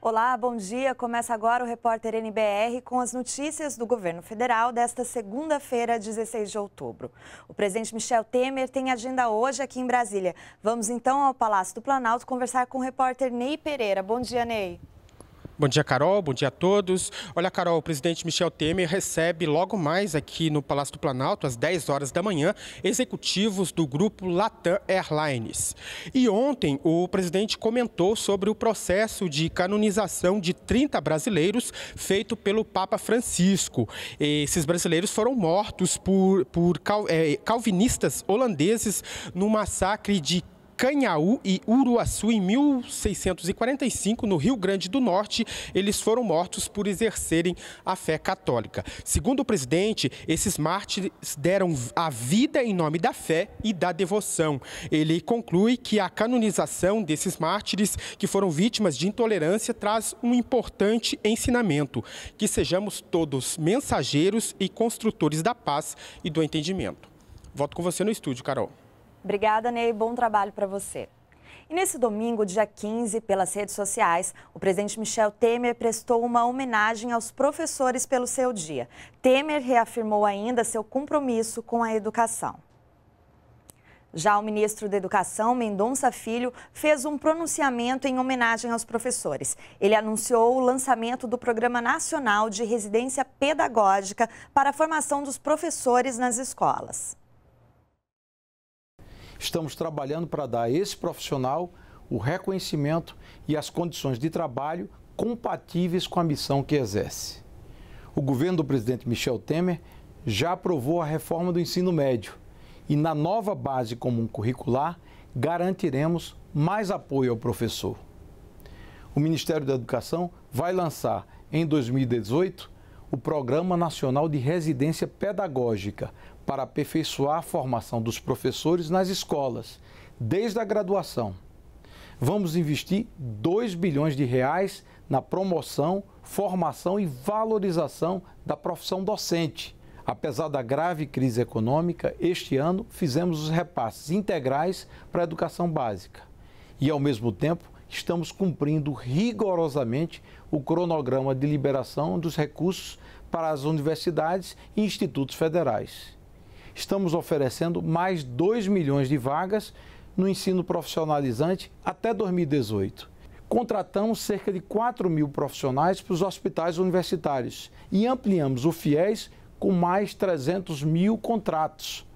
Olá, bom dia. Começa agora o repórter NBR com as notícias do governo federal desta segunda-feira, 16 de outubro. O presidente Michel Temer tem agenda hoje aqui em Brasília. Vamos então ao Palácio do Planalto conversar com o repórter Ney Pereira. Bom dia, Ney. Bom dia, Carol. Bom dia a todos. Olha, Carol, o presidente Michel Temer recebe logo mais aqui no Palácio do Planalto, às 10 horas da manhã, executivos do grupo Latam Airlines. E ontem, o presidente comentou sobre o processo de canonização de 30 brasileiros feito pelo Papa Francisco. Esses brasileiros foram mortos por, por eh, calvinistas holandeses no massacre de Canhaú e Uruaçu em 1645, no Rio Grande do Norte, eles foram mortos por exercerem a fé católica. Segundo o presidente, esses mártires deram a vida em nome da fé e da devoção. Ele conclui que a canonização desses mártires que foram vítimas de intolerância traz um importante ensinamento: que sejamos todos mensageiros e construtores da paz e do entendimento. Volto com você no estúdio, Carol. Obrigada, Ney. Bom trabalho para você. E nesse domingo, dia 15, pelas redes sociais, o presidente Michel Temer prestou uma homenagem aos professores pelo seu dia. Temer reafirmou ainda seu compromisso com a educação. Já o ministro da Educação, Mendonça Filho, fez um pronunciamento em homenagem aos professores. Ele anunciou o lançamento do Programa Nacional de Residência Pedagógica para a formação dos professores nas escolas. Estamos trabalhando para dar a esse profissional o reconhecimento e as condições de trabalho compatíveis com a missão que exerce. O governo do presidente Michel Temer já aprovou a reforma do ensino médio e, na nova base comum curricular, garantiremos mais apoio ao professor. O Ministério da Educação vai lançar, em 2018, o Programa Nacional de Residência Pedagógica para aperfeiçoar a formação dos professores nas escolas, desde a graduação. Vamos investir 2 bilhões de reais na promoção, formação e valorização da profissão docente. Apesar da grave crise econômica, este ano fizemos os repasses integrais para a educação básica. E, ao mesmo tempo, estamos cumprindo rigorosamente o cronograma de liberação dos recursos para as universidades e institutos federais estamos oferecendo mais 2 milhões de vagas no ensino profissionalizante até 2018. Contratamos cerca de 4 mil profissionais para os hospitais universitários e ampliamos o FIES com mais 300 mil contratos.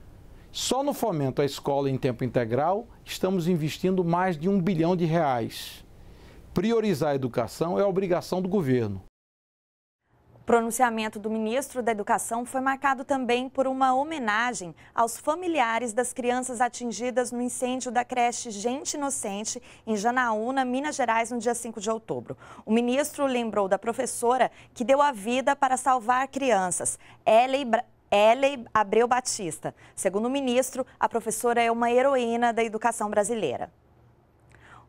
Só no fomento à escola em tempo integral, estamos investindo mais de um bilhão de reais. Priorizar a educação é a obrigação do governo. Pronunciamento do ministro da Educação foi marcado também por uma homenagem aos familiares das crianças atingidas no incêndio da creche Gente Inocente, em Janaúna, Minas Gerais, no dia 5 de outubro. O ministro lembrou da professora que deu a vida para salvar crianças, Ellie Abreu Batista. Segundo o ministro, a professora é uma heroína da educação brasileira.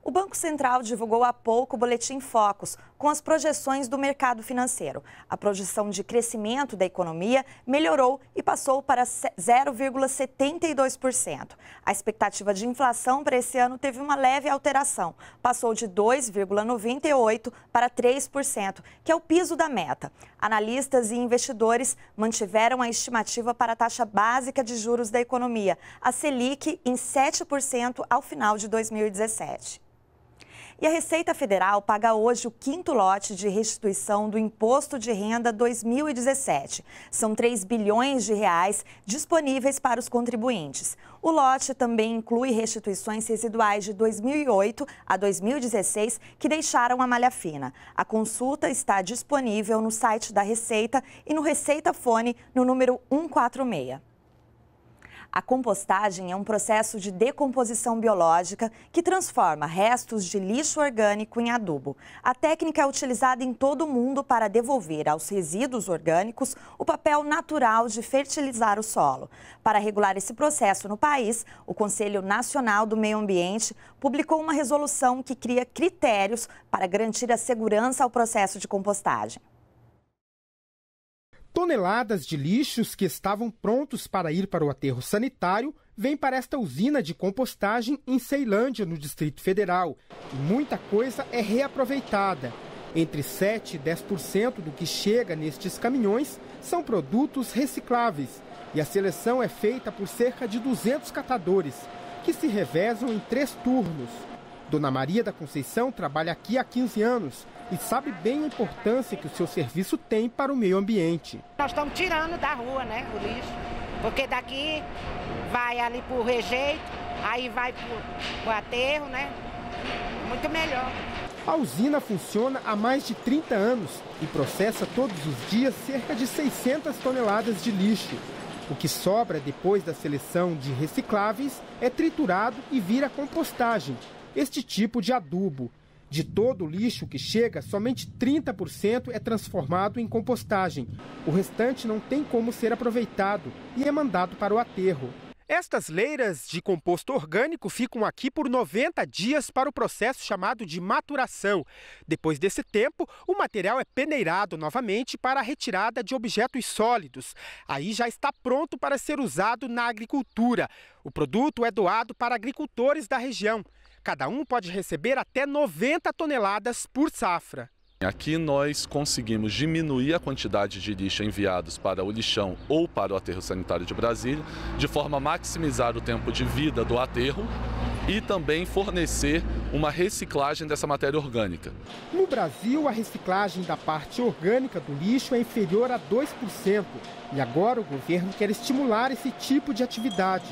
O Banco Central divulgou há pouco o Boletim Focus, com as projeções do mercado financeiro. A projeção de crescimento da economia melhorou e passou para 0,72%. A expectativa de inflação para esse ano teve uma leve alteração, passou de 2,98% para 3%, que é o piso da meta. Analistas e investidores mantiveram a estimativa para a taxa básica de juros da economia, a Selic, em 7% ao final de 2017. E a Receita Federal paga hoje o quinto lote de restituição do Imposto de Renda 2017. São 3 bilhões de reais disponíveis para os contribuintes. O lote também inclui restituições residuais de 2008 a 2016 que deixaram a malha fina. A consulta está disponível no site da Receita e no Receita Fone no número 146. A compostagem é um processo de decomposição biológica que transforma restos de lixo orgânico em adubo. A técnica é utilizada em todo o mundo para devolver aos resíduos orgânicos o papel natural de fertilizar o solo. Para regular esse processo no país, o Conselho Nacional do Meio Ambiente publicou uma resolução que cria critérios para garantir a segurança ao processo de compostagem. Toneladas de lixos que estavam prontos para ir para o aterro sanitário vêm para esta usina de compostagem em Ceilândia, no Distrito Federal. E muita coisa é reaproveitada. Entre 7% e 10% do que chega nestes caminhões são produtos recicláveis. E a seleção é feita por cerca de 200 catadores, que se revezam em três turnos. Dona Maria da Conceição trabalha aqui há 15 anos e sabe bem a importância que o seu serviço tem para o meio ambiente. Nós estamos tirando da rua, né, o lixo, porque daqui vai ali para o rejeito, aí vai para o aterro, né? Muito melhor. A usina funciona há mais de 30 anos e processa todos os dias cerca de 600 toneladas de lixo. O que sobra depois da seleção de recicláveis é triturado e vira compostagem, este tipo de adubo. De todo o lixo que chega, somente 30% é transformado em compostagem. O restante não tem como ser aproveitado e é mandado para o aterro. Estas leiras de composto orgânico ficam aqui por 90 dias para o processo chamado de maturação. Depois desse tempo, o material é peneirado novamente para a retirada de objetos sólidos. Aí já está pronto para ser usado na agricultura. O produto é doado para agricultores da região. Cada um pode receber até 90 toneladas por safra. Aqui nós conseguimos diminuir a quantidade de lixo enviados para o lixão ou para o aterro sanitário de Brasília, de forma a maximizar o tempo de vida do aterro e também fornecer uma reciclagem dessa matéria orgânica. No Brasil, a reciclagem da parte orgânica do lixo é inferior a 2%. E agora o governo quer estimular esse tipo de atividade.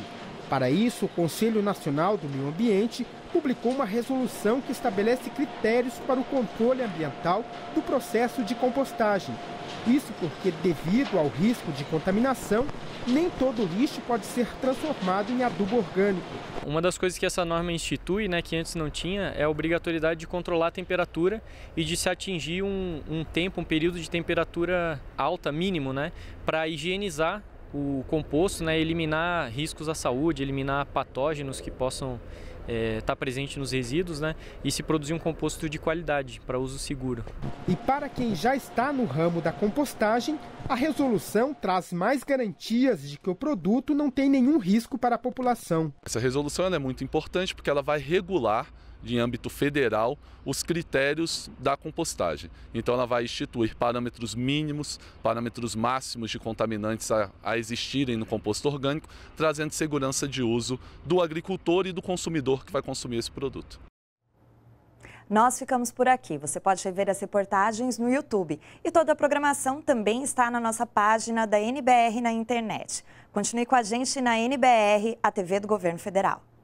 Para isso, o Conselho Nacional do Meio Ambiente publicou uma resolução que estabelece critérios para o controle ambiental do processo de compostagem. Isso porque, devido ao risco de contaminação, nem todo lixo pode ser transformado em adubo orgânico. Uma das coisas que essa norma institui, né, que antes não tinha, é a obrigatoriedade de controlar a temperatura e de se atingir um, um tempo, um período de temperatura alta, mínimo, né, para higienizar o composto, né, eliminar riscos à saúde, eliminar patógenos que possam está é, tá presente nos resíduos né, e se produzir um composto de qualidade para uso seguro. E para quem já está no ramo da compostagem, a resolução traz mais garantias de que o produto não tem nenhum risco para a população. Essa resolução é muito importante porque ela vai regular de âmbito federal os critérios da compostagem. Então, ela vai instituir parâmetros mínimos, parâmetros máximos de contaminantes a, a existirem no composto orgânico, trazendo segurança de uso do agricultor e do consumidor consumidor que vai consumir esse produto. Nós ficamos por aqui. Você pode ver as reportagens no YouTube. E toda a programação também está na nossa página da NBR na internet. Continue com a gente na NBR, a TV do Governo Federal.